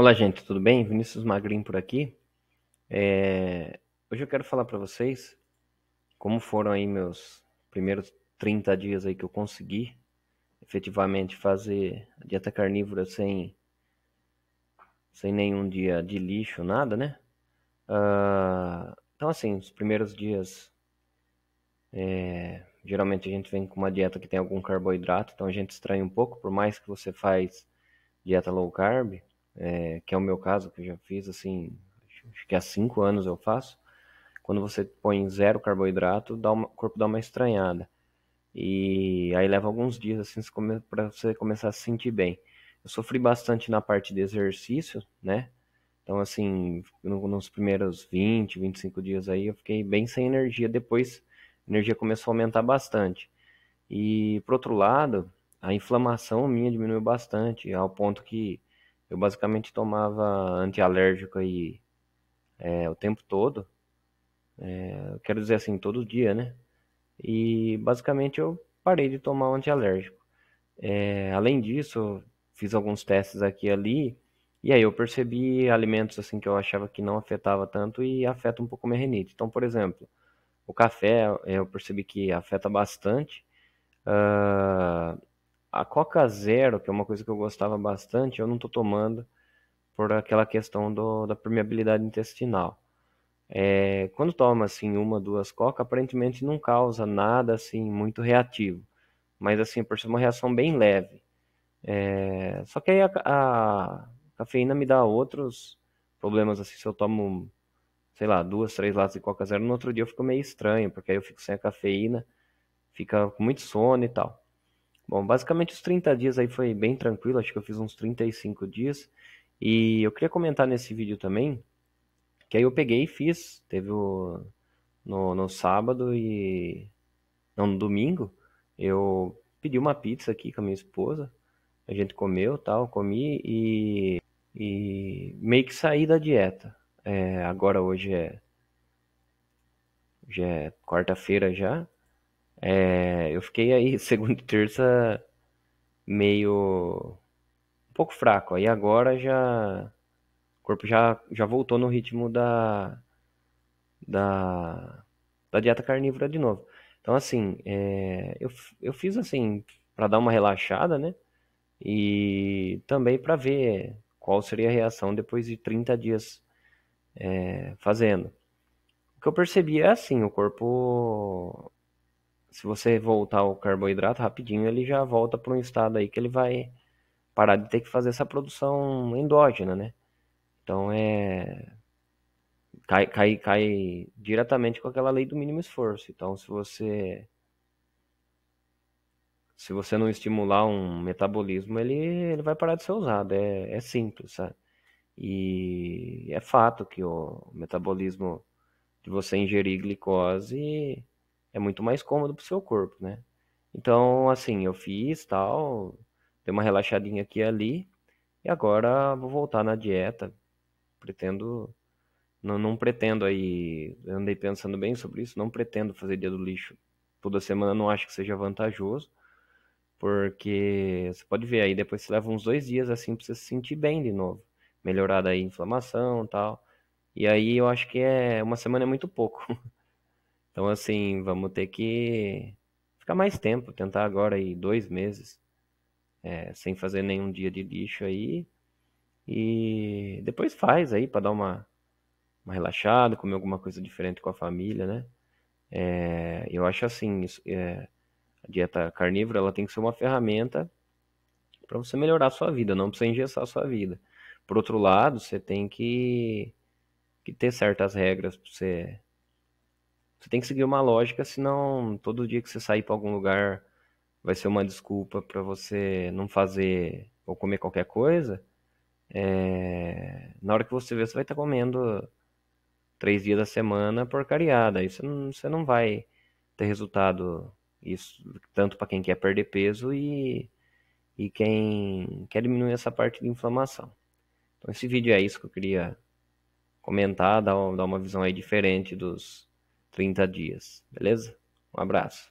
Olá, gente, tudo bem? Vinícius Magrin por aqui. É... Hoje eu quero falar para vocês como foram aí meus primeiros 30 dias aí que eu consegui efetivamente fazer a dieta carnívora sem, sem nenhum dia de lixo, nada, né? Uh... Então, assim, os primeiros dias, é... geralmente a gente vem com uma dieta que tem algum carboidrato, então a gente estranha um pouco, por mais que você faz dieta low carb, é, que é o meu caso, que eu já fiz assim, acho que há cinco anos eu faço. Quando você põe zero carboidrato, dá uma, o corpo dá uma estranhada. E aí leva alguns dias assim para você começar a se sentir bem. Eu sofri bastante na parte de exercício, né? Então, assim, nos primeiros 20, 25 dias aí, eu fiquei bem sem energia. Depois, a energia começou a aumentar bastante. E, por outro lado, a inflamação minha diminuiu bastante, ao ponto que eu basicamente tomava antialérgico aí é, o tempo todo. É, quero dizer assim, todo dia, né? E basicamente eu parei de tomar o antialérgico. É, além disso, fiz alguns testes aqui e ali. E aí eu percebi alimentos assim que eu achava que não afetava tanto e afeta um pouco minha renite. Então, por exemplo, o café eu percebi que afeta bastante. Uh, a Coca Zero, que é uma coisa que eu gostava bastante, eu não estou tomando por aquela questão do, da permeabilidade intestinal. É, quando toma assim uma, duas Coca, aparentemente não causa nada assim muito reativo, mas assim por ser uma reação bem leve. É, só que aí a, a, cafeína me dá outros problemas assim. Se eu tomo, sei lá, duas, três latas de Coca Zero, no outro dia eu fico meio estranho, porque aí eu fico sem a cafeína, fica com muito sono e tal. Bom, basicamente os 30 dias aí foi bem tranquilo, acho que eu fiz uns 35 dias. E eu queria comentar nesse vídeo também, que aí eu peguei e fiz, teve o, no, no sábado e. Não, no domingo, eu pedi uma pizza aqui com a minha esposa, a gente comeu tal, comi e, e meio que saí da dieta. É, agora hoje é. Já é quarta-feira já, é, eu fiquei aí, segunda e terça, meio. um pouco fraco. Aí agora já. O corpo já, já voltou no ritmo da. da. da dieta carnívora de novo. Então, assim, é, eu, eu fiz assim, para dar uma relaxada, né? E também para ver qual seria a reação depois de 30 dias é, fazendo. O que eu percebi é assim: o corpo se você voltar o carboidrato rapidinho, ele já volta para um estado aí que ele vai parar de ter que fazer essa produção endógena, né? Então é cai, cai, cai diretamente com aquela lei do mínimo esforço. Então se você se você não estimular um metabolismo, ele, ele vai parar de ser usado. É, é simples, sabe? E é fato que o metabolismo de você ingerir glicose é muito mais cômodo pro seu corpo, né? Então, assim, eu fiz tal, dei uma relaxadinha aqui e ali, e agora vou voltar na dieta. Pretendo. Não, não pretendo aí. Eu Andei pensando bem sobre isso, não pretendo fazer dia do lixo toda semana, não acho que seja vantajoso. Porque você pode ver aí, depois você leva uns dois dias assim pra você se sentir bem de novo. Melhorar aí a inflamação e tal. E aí eu acho que é uma semana é muito pouco. Então, assim, vamos ter que ficar mais tempo, tentar agora aí dois meses, é, sem fazer nenhum dia de lixo aí. E depois faz aí para dar uma, uma relaxada, comer alguma coisa diferente com a família, né? É, eu acho assim, isso, é, a dieta carnívora ela tem que ser uma ferramenta para você melhorar a sua vida, não para engessar a sua vida. Por outro lado, você tem que, que ter certas regras para você você tem que seguir uma lógica, senão todo dia que você sair para algum lugar vai ser uma desculpa para você não fazer ou comer qualquer coisa. É... Na hora que você vê, você vai estar tá comendo três dias da semana porcariada. Aí você não, você não vai ter resultado isso tanto para quem quer perder peso e, e quem quer diminuir essa parte de inflamação. Então esse vídeo é isso que eu queria comentar, dar, dar uma visão aí diferente dos, 30 dias. Beleza? Um abraço.